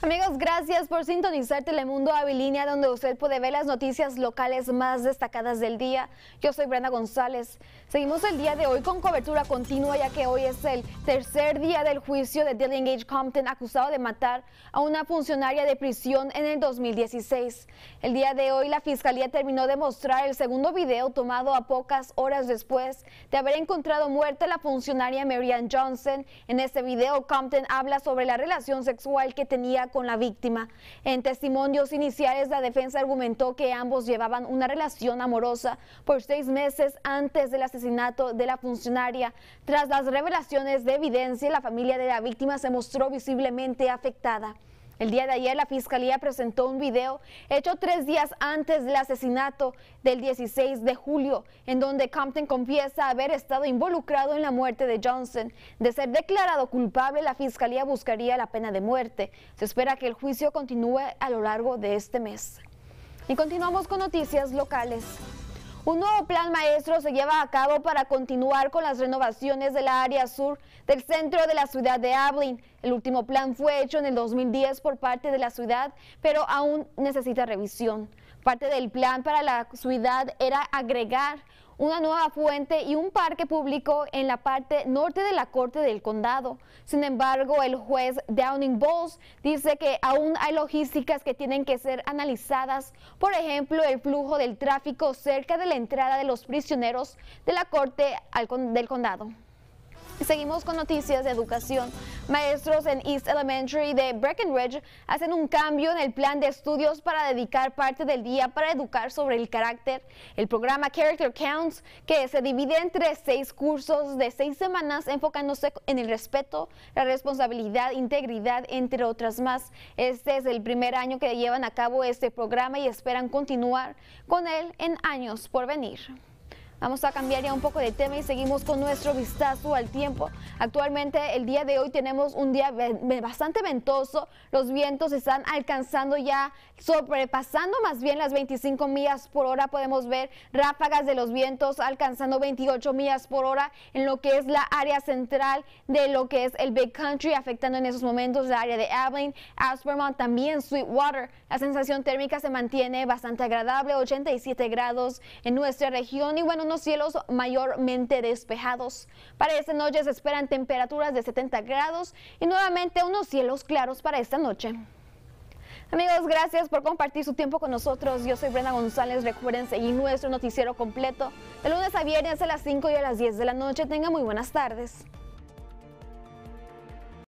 Amigos, gracias por sintonizar Telemundo Avilínea, donde usted puede ver las noticias locales más destacadas del día. Yo soy Brenda González. Seguimos el día de hoy con cobertura continua, ya que hoy es el tercer día del juicio de Dylan Gage Compton, acusado de matar a una funcionaria de prisión en el 2016. El día de hoy, la fiscalía terminó de mostrar el segundo video tomado a pocas horas después de haber encontrado muerta la funcionaria Marianne Johnson. En este video, Compton habla sobre la relación sexual que tenía con la víctima. En testimonios iniciales, la defensa argumentó que ambos llevaban una relación amorosa por seis meses antes del asesinato de la funcionaria. Tras las revelaciones de evidencia, la familia de la víctima se mostró visiblemente afectada. El día de ayer la fiscalía presentó un video hecho tres días antes del asesinato del 16 de julio, en donde Compton confiesa haber estado involucrado en la muerte de Johnson. De ser declarado culpable, la fiscalía buscaría la pena de muerte. Se espera que el juicio continúe a lo largo de este mes. Y continuamos con noticias locales. Un nuevo plan maestro se lleva a cabo para continuar con las renovaciones de la área sur del centro de la ciudad de Abilene. El último plan fue hecho en el 2010 por parte de la ciudad, pero aún necesita revisión. Parte del plan para la ciudad era agregar una nueva fuente y un parque público en la parte norte de la Corte del Condado. Sin embargo, el juez Downing Bowles dice que aún hay logísticas que tienen que ser analizadas, por ejemplo, el flujo del tráfico cerca de la entrada de los prisioneros de la Corte del Condado. Seguimos con noticias de educación. Maestros en East Elementary de Breckenridge hacen un cambio en el plan de estudios para dedicar parte del día para educar sobre el carácter. El programa Character Counts, que se divide entre seis cursos de seis semanas enfocándose en el respeto, la responsabilidad, integridad, entre otras más. Este es el primer año que llevan a cabo este programa y esperan continuar con él en años por venir. Vamos a cambiar ya un poco de tema y seguimos con nuestro vistazo al tiempo. Actualmente, el día de hoy tenemos un día bastante ventoso. Los vientos están alcanzando ya, sobrepasando más bien las 25 millas por hora. Podemos ver ráfagas de los vientos alcanzando 28 millas por hora en lo que es la área central de lo que es el Big Country, afectando en esos momentos la área de Abilene, Aspermont, también Sweetwater. La sensación térmica se mantiene bastante agradable, 87 grados en nuestra región. Y bueno, unos cielos mayormente despejados. Para esta noche se esperan temperaturas de 70 grados y nuevamente unos cielos claros para esta noche. Amigos, gracias por compartir su tiempo con nosotros. Yo soy Brenda González. Recuerden seguir nuestro noticiero completo de lunes a viernes a las 5 y a las 10 de la noche. Tengan muy buenas tardes.